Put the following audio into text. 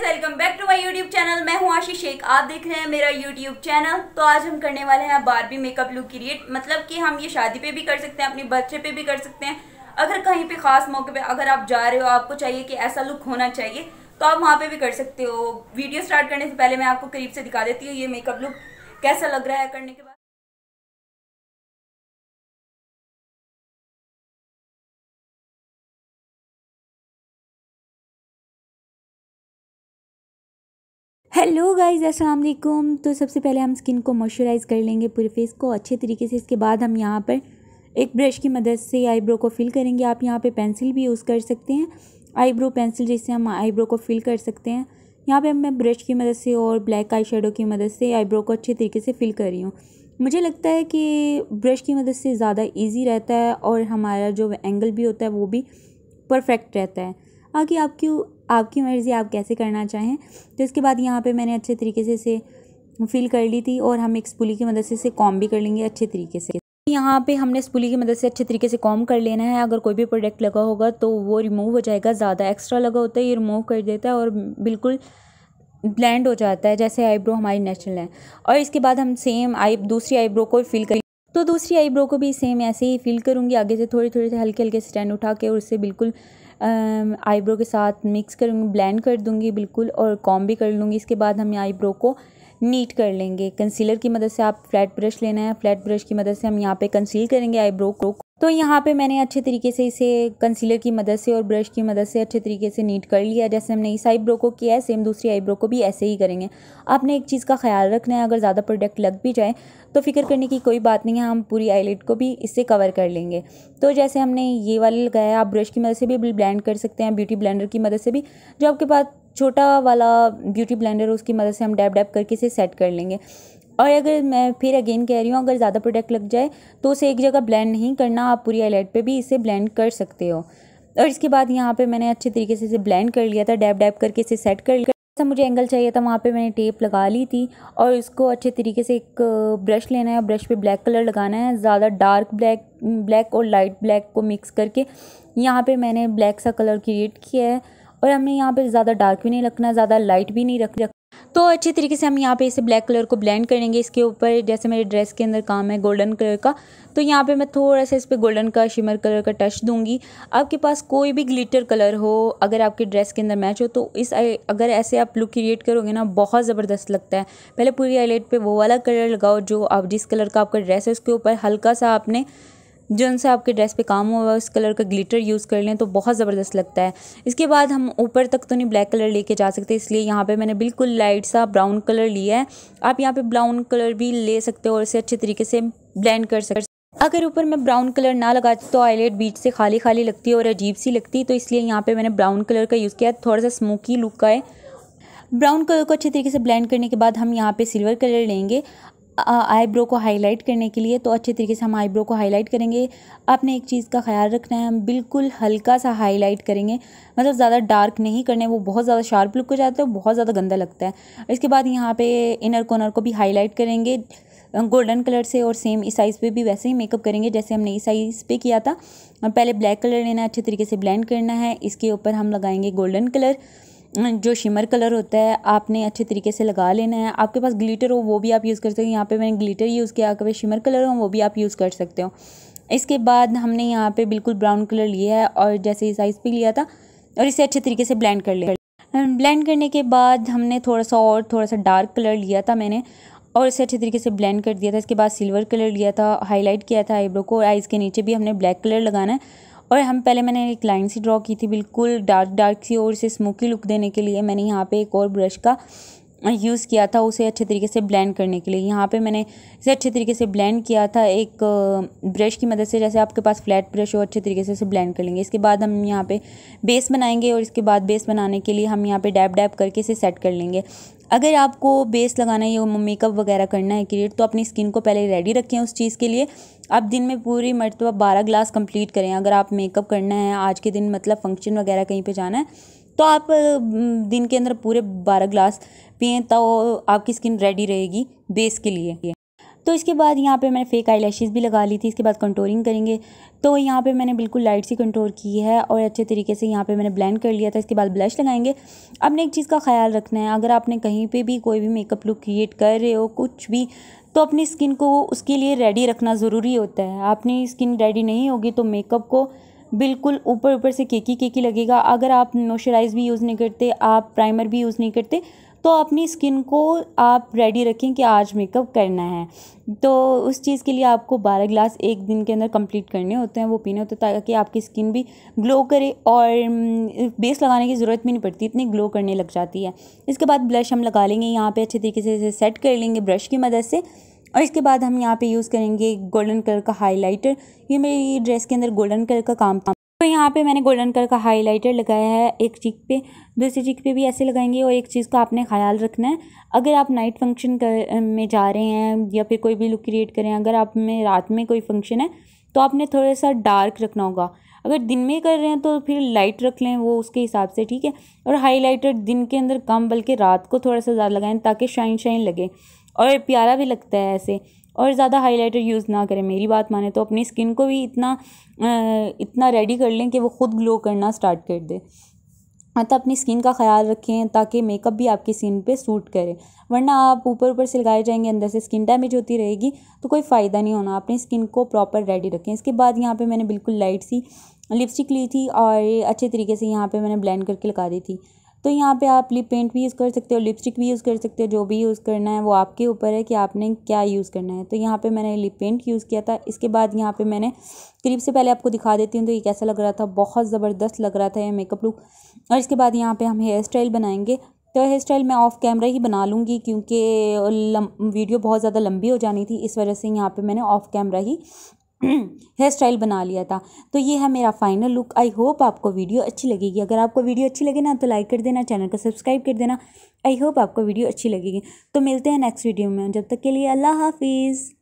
guys welcome back to my YouTube channel मैं हूं आशी शेख आप देख रहे हैं मेरा यूट्यूब चैनल तो आज हम करने वाले हैं बारबी मेकअप लुक क्रिएट मतलब कि हम ये शादी पे भी कर सकते हैं अपने बच्चे पे भी कर सकते हैं अगर कहीं पे खास मौके पे अगर आप जा रहे हो आपको चाहिए कि ऐसा लुक होना चाहिए तो आप वहाँ पर भी कर सकते हो वीडियो स्टार्ट करने से पहले मैं आपको करीब से दिखा देती हूँ ये मेकअप लुक कैसा लग रहा है करने के बाद हेलो गाइस अस्सलाम वालेकुम तो सबसे पहले हम स्किन को मॉइस्चराइज़ कर लेंगे पूरे फेस को अच्छे तरीके से इसके बाद हम यहाँ पर एक ब्रश की मदद से आईब्रो को फिल करेंगे आप यहाँ पे पेंसिल भी यूज़ कर सकते हैं आईब्रो पेंसिल जिससे हम आईब्रो को फिल कर सकते हैं यहाँ पे मैं ब्रश की मदद से और ब्लैक आई की मदद से आईब्रो को अच्छे तरीके से फिल कर रही हूँ मुझे लगता है कि ब्रश की मदद से ज़्यादा ईजी रहता है और हमारा जो एंगल भी होता है वो भी परफेक्ट रहता है आगे आपकी आपकी मर्ज़ी आप कैसे करना चाहें तो इसके बाद यहाँ पे मैंने अच्छे तरीके से इसे फिल कर ली थी और हम एक स्पूली की मदद से इसे कॉम भी कर लेंगे अच्छे तरीके से यहाँ पे हमने स्पूली की मदद से अच्छे तरीके से कॉम कर लेना है अगर कोई भी प्रोडक्ट लगा होगा तो वो रिमूव हो जाएगा ज़्यादा एक्स्ट्रा लगा होता है ये रिमूव कर देता है और बिल्कुल ब्लेंड हो जाता है जैसे आईब्रो हमारी नेचुरल है और इसके बाद हम सेम आई दूसरी आईब्रो को फिल कर तो दूसरी आईब्रो को भी सेम ऐसे ही फिल करूँगी आगे से थोड़े थोड़े से हल्के हल्के स्टैंड उठा के और उससे बिल्कुल आईब्रो के साथ मिक्स करूँगी ब्लेंड कर दूँगी बिल्कुल और कॉम भी कर लूँगी इसके बाद हम आईब्रो को नीट कर लेंगे कंसीलर की मदद से आप फ्लैट ब्रश लेना है फ्लैट ब्रश की मदद से हम यहाँ पे कंसील करेंगे आईब्रो को तो यहाँ पे मैंने अच्छे तरीके से इसे कंसीलर की मदद से और ब्रश की मदद से अच्छे तरीके से नीट कर लिया जैसे हमने इस आईब्रो को किया है सेम दूसरी आईब्रो को भी ऐसे ही करेंगे आपने एक चीज़ का ख्याल रखना है अगर ज़्यादा प्रोडक्ट लग भी जाए तो फिक्र करने की कोई बात नहीं है हम पूरी आईलेट को भी इससे कवर कर लेंगे तो जैसे हमने ये वाले लगाया आप ब्रश की मदद से भी ब्लैंड कर सकते हैं ब्यूटी ब्लैंडर की मदद से भी जो आपके पास छोटा वाला ब्यूटी ब्लेंडर उसकी मदद से हम डैब डैब करके इसे सेट कर लेंगे और अगर मैं फिर अगेन कह रही हूँ अगर ज़्यादा प्रोडक्ट लग जाए तो उसे एक जगह ब्लेंड नहीं करना आप पूरी आईलाइट पे भी इसे ब्लेंड कर सकते हो और इसके बाद यहाँ पे मैंने अच्छे तरीके से इसे ब्लेंड कर लिया था डैब डैब करके इसे सेट कर लिया जैसा मुझे एंगल चाहिए था वहाँ पे मैंने टेप लगा ली थी और इसको अच्छे तरीके से एक ब्रश लेना है ब्रश पे ब्लैक कलर लगाना है ज़्यादा डार्क ब्लैक ब्लैक और लाइट ब्लैक को मिक्स करके यहाँ पर मैंने ब्लैक सा कलर क्रिएट किया है और हमें यहाँ पर ज़्यादा डार्क भी नहीं रखना ज़्यादा लाइट भी नहीं रख तो अच्छी तरीके से हम यहाँ पे इसे ब्लैक कलर को ब्लेंड करेंगे इसके ऊपर जैसे मेरे ड्रेस के अंदर काम है गोल्डन कलर का तो यहाँ पे मैं थोड़ा सा इस पर गोल्डन का शिमर कलर का टच दूंगी आपके पास कोई भी ग्लिटर कलर हो अगर आपके ड्रेस के अंदर मैच हो तो इस अगर ऐसे आप लुक क्रिएट करोगे ना बहुत ज़बरदस्त लगता है पहले पूरी आईलेट पर वो वाला कलर लगाओ जो आप जिस कलर का आपका ड्रेस है उसके ऊपर हल्का सा आपने जिन से आपके ड्रेस पे काम हुआ उस कलर का ग्लिटर यूज़ कर लें तो बहुत ज़बरदस्त लगता है इसके बाद हम ऊपर तक तो नहीं ब्लैक कलर लेके जा सकते इसलिए यहाँ पे मैंने बिल्कुल लाइट सा ब्राउन कलर लिया है आप यहाँ पे ब्राउन कलर भी ले सकते हो और इसे अच्छे तरीके से ब्लेंड कर सकते अगर ऊपर मैं ब्राउन कलर ना लगाती तो आईलेट बीच से खाली खाली लगती और अजीब सी लगती तो इसलिए यहाँ पे मैंने ब्राउन कलर का यूज़ किया थोड़ा सा स्मोकी लुक का है ब्राउन कलर को अच्छे तरीके से ब्लेंड करने के बाद हम यहाँ पे सिल्वर कलर लेंगे आईब्रो को हाईलाइट करने के लिए तो अच्छे तरीके से हम आईब्रो को हाईलाइट करेंगे आपने एक चीज़ का ख्याल रखना है हम बिल्कुल हल्का सा हाईलाइट करेंगे मतलब ज़्यादा डार्क नहीं करने वो बहुत ज़्यादा शार्प लुक हो जाता है बहुत ज़्यादा गंदा लगता है इसके बाद यहाँ पे इनर कॉर्नर को भी हाईलाइट करेंगे गोल्डन कलर से और सेम इस साइज़ पे भी वैसे ही मेकअप करेंगे जैसे हमने इस साइज़ पे किया था पहले ब्लैक कलर लेना अच्छे तरीके से ब्लेंड करना है इसके ऊपर हम लगाएंगे गोल्डन कलर जो शिमर कलर होता है आपने अच्छे तरीके से लगा लेना है आपके पास ग्लिटर हो वो भी आप यूज़ कर सकते हो यहाँ पे मैंने ग्लिटर यूज़ किया कभी पास शिमर कलर हो वो भी आप यूज़ कर सकते हो इसके बाद हमने यहाँ पे बिल्कुल ब्राउन कलर लिया है और जैसे साइज़ पर लिया था और इसे अच्छे तरीके से ब्लैंड कर लिया ब्लेंड करने के बाद हमने थोड़ा सा और थोड़ा सा डार्क कलर लिया था मैंने और इसे अच्छे तरीके से ब्लेंड कर दिया था इसके बाद सिल्वर कलर लिया था हाईलाइट किया था आईब्रो को और आइज़ के नीचे भी हमने ब्लैक कलर लगाना है और हम पहले मैंने एक लाइन सी ड्रॉ की थी बिल्कुल डार्क डार्क सी और इसे स्मोकी लुक देने के लिए मैंने यहाँ पे एक और ब्रश का यूज़ किया था उसे अच्छे तरीके से ब्लेंड करने के लिए यहाँ पे मैंने इसे अच्छे तरीके से ब्लेंड किया था एक ब्रश की मदद से जैसे आपके पास फ्लैट ब्रश हो अच्छे तरीके से इसे ब्लेंड कर लेंगे इसके बाद हम यहाँ पे बेस बनाएंगे और इसके बाद बेस बनाने के लिए हम यहाँ पे डैप डैप करके इसे सेट कर लेंगे अगर आपको बेस लगाना है या मेकअप वगैरह करना है क्रिएट तो अपनी स्किन को पहले रेडी रखें उस चीज़ के लिए आप दिन में पूरी मरतबा बारह ग्लास कम्प्लीट करें अगर आप मेकअप करना है आज के दिन मतलब फंक्शन वगैरह कहीं पर जाना है तो आप दिन के अंदर पूरे बारह ग्लास पिए तो आपकी स्किन रेडी रहेगी बेस के लिए तो इसके बाद यहाँ पे मैंने फेक आई भी लगा ली थी इसके बाद कंटोरिंग करेंगे तो यहाँ पे मैंने बिल्कुल लाइट सी कंटोर की है और अच्छे तरीके से यहाँ पे मैंने ब्लेंड कर लिया था इसके बाद ब्लश लगाएंगे अपने एक चीज़ का ख्याल रखना है अगर आपने कहीं पे भी कोई भी मेकअप लुक क्रिएट कर रहे हो कुछ भी तो अपनी स्किन को उसके लिए रेडी रखना ज़रूरी होता है अपनी स्किन रेडी नहीं होगी तो मेकअप को बिल्कुल ऊपर ऊपर से केकी केकी लगेगा अगर आप मॉइस्चराइज़ भी यूज़ नहीं करते आप प्राइमर भी यूज़ नहीं करते तो अपनी स्किन को आप रेडी रखें कि आज मेकअप करना है तो उस चीज़ के लिए आपको बारह ग्लास एक दिन के अंदर कंप्लीट करने होते हैं वो पीने होते हैं ताकि आपकी स्किन भी ग्लो करे और बेस लगाने की ज़रूरत भी नहीं पड़ती इतनी ग्लो करने लग जाती है इसके बाद ब्लश हम लगा लेंगे यहाँ पर अच्छे तरीके से सेट कर लेंगे ब्रश की मदद से और इसके बाद हम यहाँ पे यूज़ करेंगे गोल्डन कलर का हाइलाइटर ये मेरी ड्रेस के अंदर गोल्डन कलर का काम तो यहाँ पे मैंने गोल्डन कलर का हाइलाइटर लगाया है एक चीक पे दूसरी चीक पे भी ऐसे लगाएंगे और एक चीज़ का आपने ख्याल रखना है अगर आप नाइट फंक्शन कर में जा रहे हैं या फिर कोई भी लुक क्रिएट करें अगर आप में रात में कोई फंक्शन है तो आपने थोड़ा सा डार्क रखना होगा अगर दिन में कर रहे हैं तो फिर लाइट रख लें वो उसके हिसाब से ठीक है और हाइलाइटर दिन के अंदर कम बल्कि रात को थोड़ा सा ज़्यादा लगाएं ताकि शाइन शाइन लगे और प्यारा भी लगता है ऐसे और ज़्यादा हाइलाइटर यूज़ ना करें मेरी बात माने तो अपनी स्किन को भी इतना इतना रेडी कर लें कि वो ख़ुद ग्लो करना स्टार्ट कर दे अतः अपनी स्किन का ख्याल रखें ताकि मेकअप भी आपकी स्किन पे सूट करे वरना आप ऊपर ऊपर से लगाए जाएंगे अंदर से स्किन डैमेज होती रहेगी तो कोई फ़ायदा नहीं होना अपनी स्किन को प्रॉपर रेडी रखें इसके बाद यहाँ पे मैंने बिल्कुल लाइट सी लिपस्टिक ली थी और अच्छे तरीके से यहाँ पे मैंने ब्लेंड करके लगा दी थी तो यहाँ पे आप लिप पेंट भी यूज़ कर सकते हो लिपस्टिक भी यूज़ कर सकते हो जो भी यूज़ करना है वो आपके ऊपर है कि आपने क्या यूज़ करना है तो यहाँ पे मैंने लिप पेंट यूज़ किया था इसके बाद यहाँ पे मैंने करीब से पहले आपको दिखा देती हूँ तो ये कैसा लग रहा था बहुत ज़बरदस्त लग रहा था ये मेकअप लुक और इसके बाद यहाँ पर हम हेयर स्टाइल बनाएंगे तो हेयर स्टाइल मैं ऑफ कैमरा ही बना लूँगी क्योंकि वीडियो बहुत ज़्यादा लंबी हो जानी थी इस वजह से यहाँ पर मैंने ऑफ कैमरा ही हेयर स्टाइल बना लिया था तो ये है मेरा फाइनल लुक आई होप आपको वीडियो अच्छी लगेगी अगर आपको वीडियो अच्छी लगे ना तो लाइक कर देना चैनल को सब्सक्राइब कर देना आई होप आपको वीडियो अच्छी लगेगी तो मिलते हैं नेक्स्ट वीडियो में जब तक के लिए अल्लाह हाफिज़